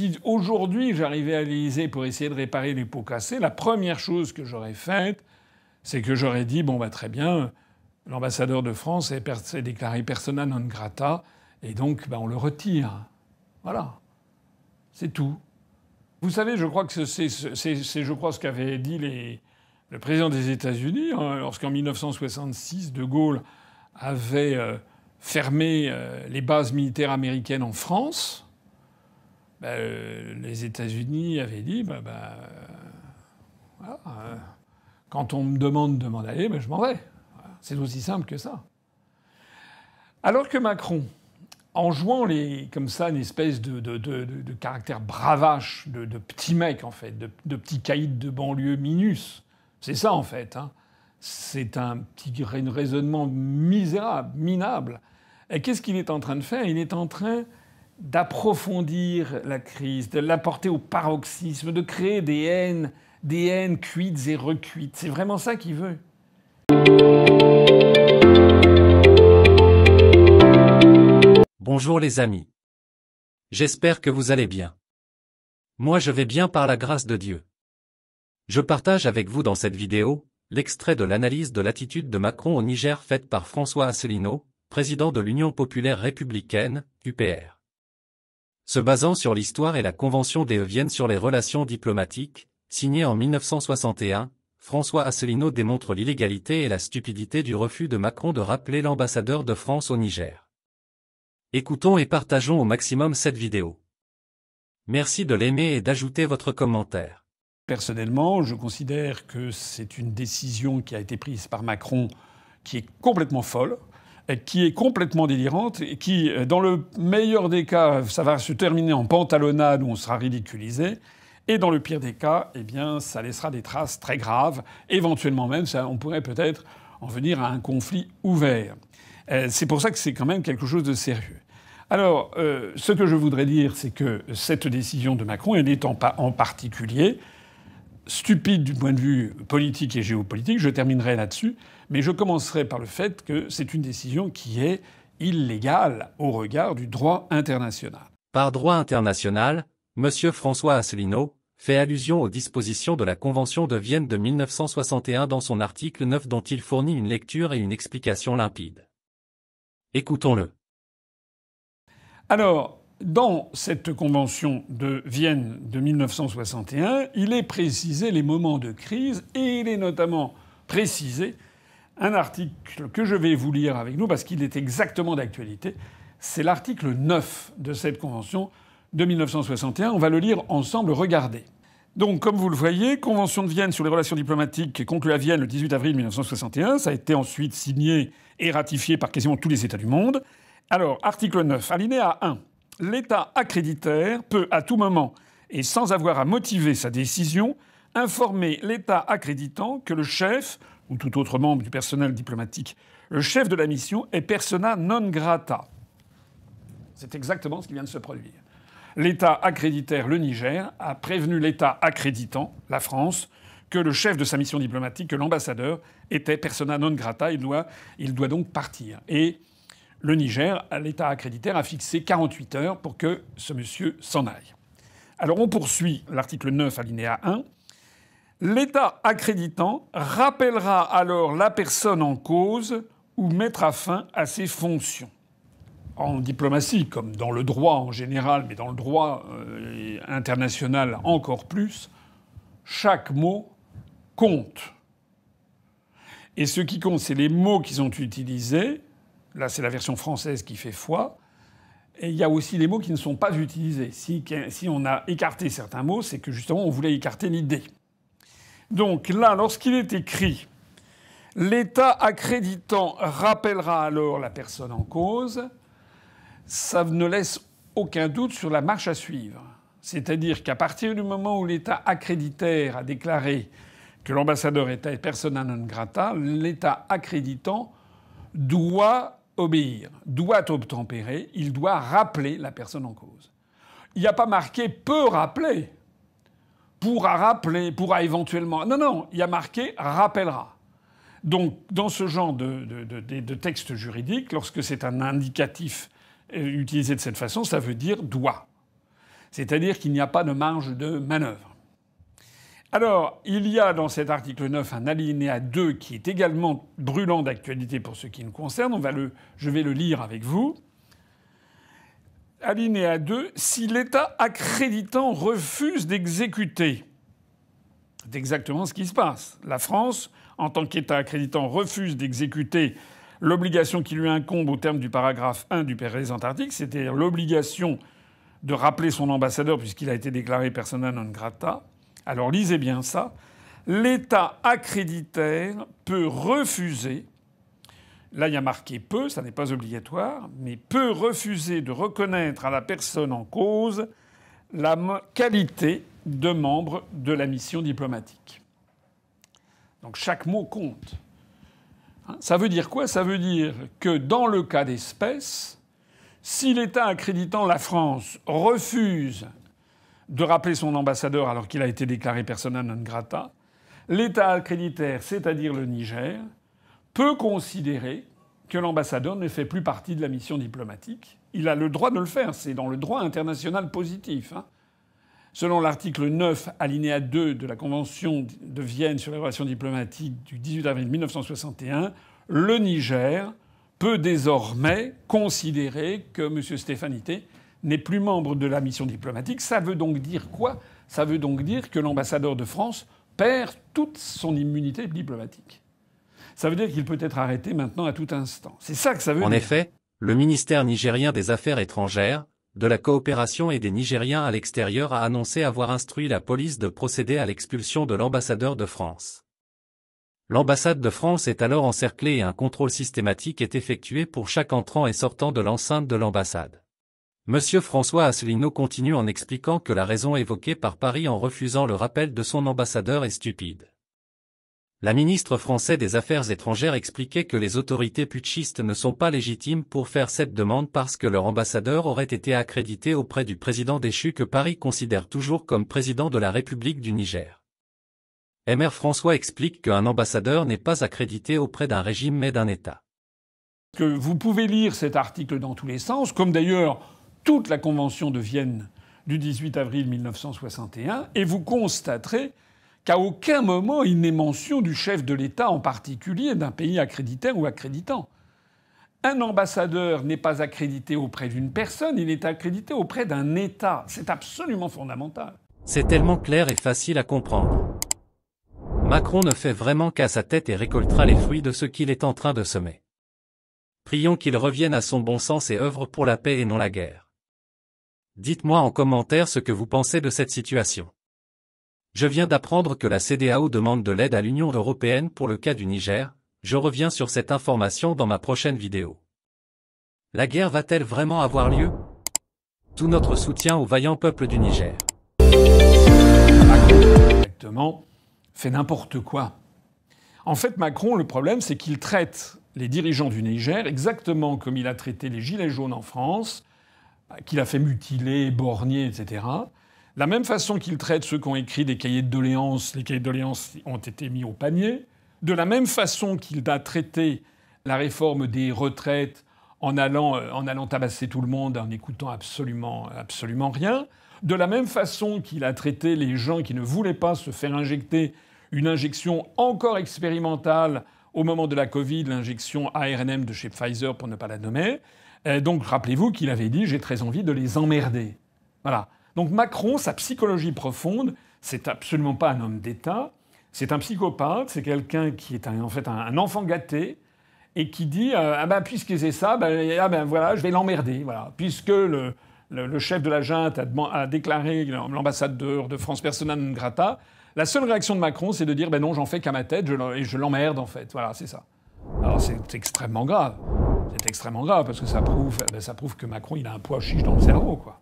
si aujourd'hui j'arrivais à l'Élysée pour essayer de réparer les pots cassés, la première chose que j'aurais faite, c'est que j'aurais dit bon bah très bien, l'ambassadeur de France s'est déclaré persona non grata et donc bah, on le retire. Voilà, c'est tout. Vous savez, je crois que c'est, je crois, ce qu'avait dit le président des États-Unis hein, lorsqu'en 1966, De Gaulle avait euh, fermé euh, les bases militaires américaines en France. Bah, euh, les États-Unis avaient dit bah, bah, euh, euh, quand on me demande de m'en aller, je m'en vais. C'est aussi simple que ça. Alors que Macron, en jouant les, comme ça une espèce de, caractère bravache, de, petit mec en fait, de, petit caïd de banlieue minus, c'est ça en fait. Hein, c'est un petit raisonnement misérable, minable. Et qu'est-ce qu'il est en train de faire Il est en train d'approfondir la crise, de l'apporter au paroxysme, de créer des haines, des haines cuites et recuites. C'est vraiment ça qu'il veut. Bonjour les amis. J'espère que vous allez bien. Moi je vais bien par la grâce de Dieu. Je partage avec vous dans cette vidéo, l'extrait de l'analyse de l'attitude de Macron au Niger faite par François Asselineau, président de l'Union populaire républicaine, UPR se basant sur l'histoire et la Convention des Vienne sur les relations diplomatiques, signée en 1961, François Asselineau démontre l'illégalité et la stupidité du refus de Macron de rappeler l'ambassadeur de France au Niger. Écoutons et partageons au maximum cette vidéo. Merci de l'aimer et d'ajouter votre commentaire. Personnellement, je considère que c'est une décision qui a été prise par Macron qui est complètement folle, euh, qui est complètement délirante, et qui, euh, dans le meilleur des cas, ça va se terminer en pantalonnade où on sera ridiculisé. Et dans le pire des cas, eh bien, ça laissera des traces très graves. Éventuellement même, on pourrait peut-être en venir à un conflit ouvert. Euh, c'est pour ça que c'est quand même quelque chose de sérieux. Alors, ce que je voudrais dire, c'est que cette décision de Macron, elle n'étant pas en, particulier stupide du point de vue politique et géopolitique. Je terminerai là-dessus. Mais je commencerai par le fait que c'est une décision qui est illégale au regard du droit international. Par droit international, M. François Asselineau fait allusion aux dispositions de la Convention de Vienne de 1961 dans son article 9 dont il fournit une lecture et une explication limpide. Écoutons-le. Alors, dans cette convention de Vienne de 1961, il est précisé les moments de crise et il est notamment précisé un article que je vais vous lire avec nous parce qu'il est exactement d'actualité. C'est l'article 9 de cette convention de 1961. On va le lire ensemble, regardez. Donc, comme vous le voyez, Convention de Vienne sur les relations diplomatiques conclue à Vienne le 18 avril 1961. Ça a été ensuite signé et ratifié par quasiment tous les États du monde. Alors, article 9, alinéa 1. L'État accréditaire peut à tout moment et sans avoir à motiver sa décision informer l'État accréditant que le chef, ou tout autre membre du personnel diplomatique, le chef de la mission est persona non grata. C'est exactement ce qui vient de se produire. L'État accréditaire, le Niger, a prévenu l'État accréditant, la France, que le chef de sa mission diplomatique, que l'ambassadeur, était persona non grata. Il doit, il doit donc partir. Et le Niger, l'État accréditaire, a fixé 48 heures pour que ce monsieur s'en aille. Alors on poursuit l'article 9, alinéa 1. L'État accréditant rappellera alors la personne en cause ou mettra fin à ses fonctions. En diplomatie, comme dans le droit en général, mais dans le droit euh, international encore plus, chaque mot compte. Et ce qui compte, c'est les mots qu'ils ont utilisés. Là, c'est la version française qui fait foi. Et il y a aussi les mots qui ne sont pas utilisés. Si, on a écarté certains mots, c'est que justement, on voulait écarter l'idée. Donc là, lorsqu'il est écrit L'État accréditant rappellera alors la personne en cause, ça ne laisse aucun doute sur la marche à suivre. C'est-à-dire qu'à partir du moment où l'État accréditaire a déclaré que l'ambassadeur était persona non grata, l'État accréditant doit obéir, doit obtempérer, il doit rappeler la personne en cause. Il n'y a pas marqué peut rappeler pourra rappeler, pourra éventuellement. Non, non, il y a marqué rappellera. Donc, dans ce genre de, de, de, texte juridique, lorsque c'est un indicatif euh, utilisé de cette façon, ça veut dire doit. C'est-à-dire qu'il n'y a pas de marge de manœuvre. Alors, il y a dans cet article 9 un alinéa 2 qui est également brûlant d'actualité pour ce qui nous concerne. va le... Je vais le lire avec vous alinéa 2, si l'État accréditant refuse d'exécuter. C'est exactement ce qui se passe. La France, en tant qu'État accréditant, refuse d'exécuter l'obligation qui lui incombe au terme du paragraphe 1 du des Antarctiques, c'est-à-dire l'obligation de rappeler son ambassadeur puisqu'il a été déclaré persona non grata. Alors lisez bien ça. L'État accréditaire peut refuser Là, il y a marqué peu ». ça n'est pas obligatoire, mais peut refuser de reconnaître à la personne en cause la qualité de membre de la mission diplomatique. Donc chaque mot compte. Hein, ça veut dire quoi Ça veut dire que dans le cas d'espèce, si l'État accréditant la France refuse de rappeler son ambassadeur alors qu'il a été déclaré persona non grata, l'État accréditaire, c'est-à-dire le Niger, peut considérer que l'ambassadeur ne fait plus partie de la mission diplomatique. Il a le droit de le faire, c'est dans le droit international positif. Hein. Selon l'article 9, alinéa 2 de la Convention de Vienne sur les relations diplomatiques du 18 avril 1961, le Niger peut désormais considérer que M. Stéphanité n'est plus membre de la mission diplomatique. Ça veut donc dire quoi Ça veut donc dire que l'ambassadeur de France perd toute son immunité diplomatique. Ça veut dire qu'il peut être arrêté maintenant à tout instant. C'est ça que ça veut en dire. En effet, le ministère nigérien des Affaires étrangères, de la coopération et des Nigériens à l'extérieur a annoncé avoir instruit la police de procéder à l'expulsion de l'ambassadeur de France. L'ambassade de France est alors encerclée et un contrôle systématique est effectué pour chaque entrant et sortant de l'enceinte de l'ambassade. Monsieur François Asselineau continue en expliquant que la raison évoquée par Paris en refusant le rappel de son ambassadeur est stupide la ministre française des Affaires étrangères expliquait que les autorités putschistes ne sont pas légitimes pour faire cette demande parce que leur ambassadeur aurait été accrédité auprès du président déchu que Paris considère toujours comme président de la République du Niger. MR François explique qu'un ambassadeur n'est pas accrédité auprès d'un régime mais d'un État. Que vous pouvez lire cet article dans tous les sens, comme d'ailleurs toute la Convention de Vienne du 18 avril 1961, et vous constaterez qu'à aucun moment il n'est mention du chef de l'État en particulier d'un pays accréditaire ou accréditant. Un ambassadeur n'est pas accrédité auprès d'une personne, il est accrédité auprès d'un État. C'est absolument fondamental. C'est tellement clair et facile à comprendre. Macron ne fait vraiment qu'à sa tête et récoltera les fruits de ce qu'il est en train de semer. Prions qu'il revienne à son bon sens et œuvre pour la paix et non la guerre. Dites-moi en commentaire ce que vous pensez de cette situation. Je viens d'apprendre que la CDAO demande de l'aide à l'Union européenne pour le cas du Niger, je reviens sur cette information dans ma prochaine vidéo. La guerre va-t-elle vraiment avoir lieu Tout notre soutien au vaillant peuple du Niger. Macron, exactement, fait n'importe quoi. En fait, Macron, le problème, c'est qu'il traite les dirigeants du Niger exactement comme il a traité les Gilets jaunes en France, qu'il a fait mutiler, borgner, etc la même façon qu'il traite ceux qui ont écrit des cahiers de doléances, les cahiers de doléances ont été mis au panier, de la même façon qu'il a traité la réforme des retraites en allant, euh, en allant tabasser tout le monde, en écoutant absolument, absolument rien, de la même façon qu'il a traité les gens qui ne voulaient pas se faire injecter une injection encore expérimentale au moment de la Covid, l'injection ARNM de chez Pfizer pour ne pas la nommer. Euh, donc rappelez-vous qu'il avait dit j'ai très envie de les emmerder. Voilà. Donc Macron, sa psychologie profonde, c'est absolument pas un homme d'État, c'est un psychopathe, c'est quelqu'un qui est en fait un enfant gâté et qui dit euh, ah ben puisque c'est ça, ben, ah ben, voilà, je vais l'emmerder, voilà, puisque le, chef de la junte a, déclaré l'ambassadeur de France persona non grata. La seule réaction de Macron, c'est de dire ben non, j'en fais qu'à ma tête, et je l'emmerde en fait, voilà, c'est ça. Alors c'est extrêmement grave, c'est extrêmement grave parce que ça prouve, ben, ça prouve que Macron il a un poids chiche dans le cerveau quoi.